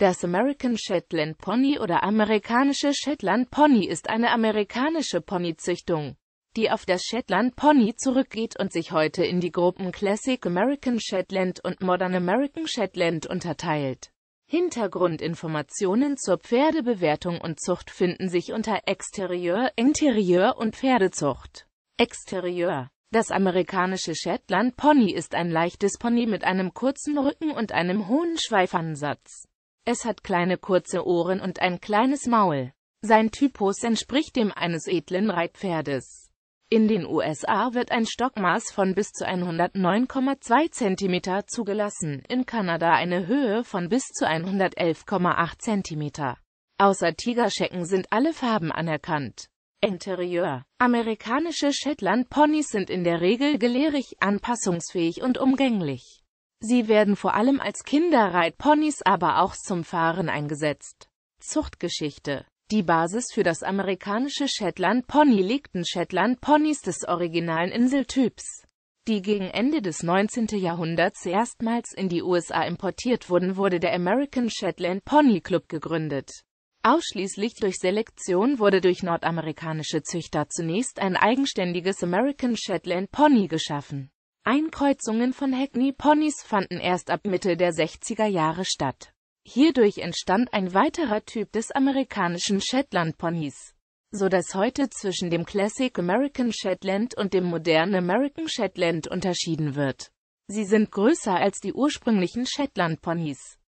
Das American Shetland Pony oder amerikanische Shetland Pony ist eine amerikanische Ponyzüchtung, die auf das Shetland Pony zurückgeht und sich heute in die Gruppen Classic American Shetland und Modern American Shetland unterteilt. Hintergrundinformationen zur Pferdebewertung und Zucht finden sich unter Exterieur, Interieur und Pferdezucht. Exterieur das amerikanische Shetland Pony ist ein leichtes Pony mit einem kurzen Rücken und einem hohen Schweifansatz. Es hat kleine kurze Ohren und ein kleines Maul. Sein Typus entspricht dem eines edlen Reitpferdes. In den USA wird ein Stockmaß von bis zu 109,2 cm zugelassen, in Kanada eine Höhe von bis zu 111,8 cm. Außer Tigerschecken sind alle Farben anerkannt. Interieur. Amerikanische Shetland-Ponys sind in der Regel gelehrig, anpassungsfähig und umgänglich. Sie werden vor allem als Kinderreitponys, aber auch zum Fahren eingesetzt. Zuchtgeschichte Die Basis für das amerikanische Shetland Pony legten Shetland Ponys des originalen Inseltyps, die gegen Ende des 19. Jahrhunderts erstmals in die USA importiert wurden, wurde der American Shetland Pony Club gegründet. Ausschließlich durch Selektion wurde durch nordamerikanische Züchter zunächst ein eigenständiges American Shetland Pony geschaffen. Einkreuzungen von Hackney-Ponys fanden erst ab Mitte der 60er Jahre statt. Hierdurch entstand ein weiterer Typ des amerikanischen Shetland-Ponys, so dass heute zwischen dem Classic American Shetland und dem modernen American Shetland unterschieden wird. Sie sind größer als die ursprünglichen Shetland-Ponys.